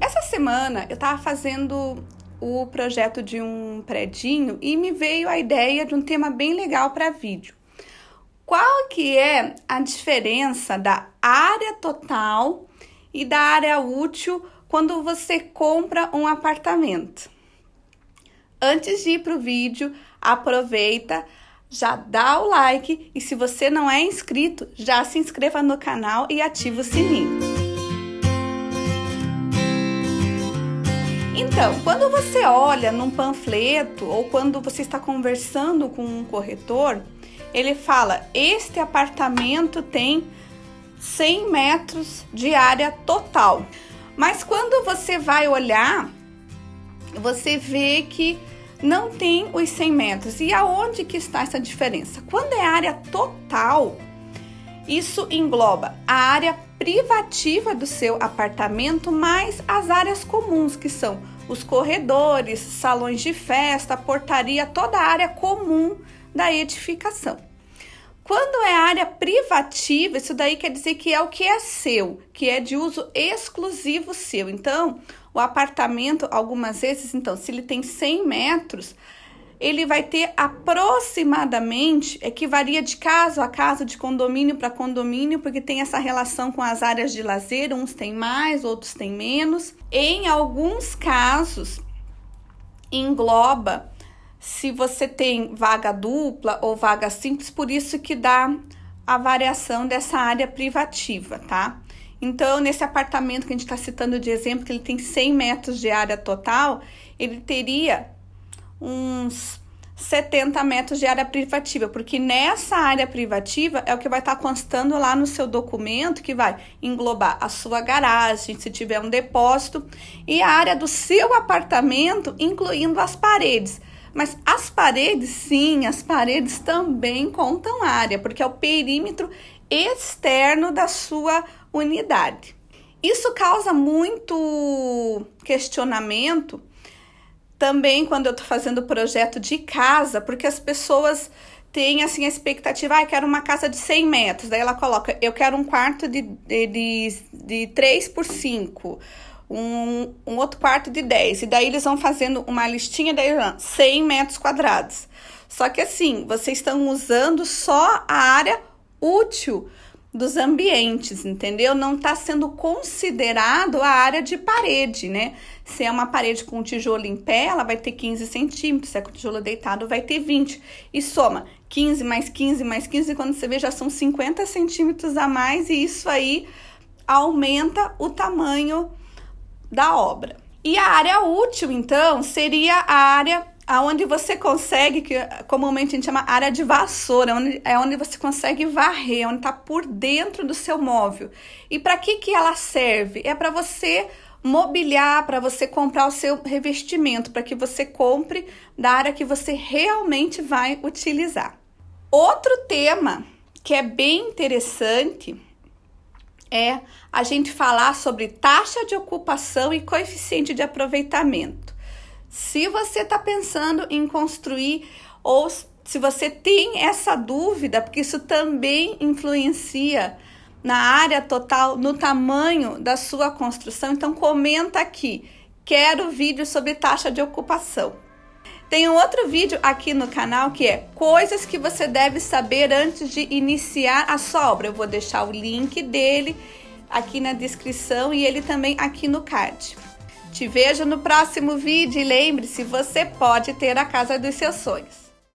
Essa semana eu estava fazendo o projeto de um predinho e me veio a ideia de um tema bem legal para vídeo. Qual que é a diferença da área total e da área útil quando você compra um apartamento? Antes de ir para o vídeo, aproveita, já dá o like e se você não é inscrito, já se inscreva no canal e ativa o sininho. Então, quando você olha num panfleto ou quando você está conversando com um corretor, ele fala: Este apartamento tem 100 metros de área total. Mas quando você vai olhar, você vê que não tem os 100 metros. E aonde que está essa diferença? Quando é área total, isso engloba a área privativa do seu apartamento mais as áreas comuns, que são os corredores, salões de festa, portaria, toda a área comum da edificação. Quando é área privativa, isso daí quer dizer que é o que é seu, que é de uso exclusivo seu. Então, o apartamento, algumas vezes, então, se ele tem 100 metros, ele vai ter aproximadamente, é que varia de caso a caso, de condomínio para condomínio, porque tem essa relação com as áreas de lazer, uns têm mais, outros têm menos. Em alguns casos, engloba se você tem vaga dupla ou vaga simples, por isso que dá a variação dessa área privativa, tá? Então, nesse apartamento que a gente está citando de exemplo, que ele tem 100 metros de área total, ele teria uns 70 metros de área privativa, porque nessa área privativa é o que vai estar constando lá no seu documento, que vai englobar a sua garagem, se tiver um depósito, e a área do seu apartamento, incluindo as paredes. Mas as paredes, sim, as paredes também contam área, porque é o perímetro externo da sua unidade. Isso causa muito questionamento também quando eu estou fazendo projeto de casa, porque as pessoas têm assim a expectativa, ah, quero uma casa de 100 metros. Daí ela coloca, eu quero um quarto de, de, de, de 3 por 5. Um, um, outro quarto de 10. E daí eles vão fazendo uma listinha de ah, 100 metros quadrados. Só que assim, vocês estão usando só a área útil dos ambientes, entendeu? Não está sendo considerado a área de parede, né? Se é uma parede com tijolo em pé, ela vai ter 15 centímetros, se é com tijolo deitado, vai ter 20. E soma 15 mais 15 mais 15, quando você vê, já são 50 centímetros a mais, e isso aí aumenta o tamanho da obra. E a área útil, então, seria a área aonde você consegue, que comumente a gente chama área de vassoura, onde, é onde você consegue varrer, onde está por dentro do seu móvel. E para que, que ela serve? É para você mobiliar, para você comprar o seu revestimento, para que você compre da área que você realmente vai utilizar. Outro tema que é bem interessante é a gente falar sobre taxa de ocupação e coeficiente de aproveitamento. Se você está pensando em construir ou se você tem essa dúvida, porque isso também influencia na área total, no tamanho da sua construção, então comenta aqui. Quero vídeo sobre taxa de ocupação. Tem um outro vídeo aqui no canal que é coisas que você deve saber antes de iniciar a sua obra. Eu vou deixar o link dele aqui na descrição e ele também aqui no card. Te vejo no próximo vídeo e lembre-se, você pode ter a casa dos seus sonhos.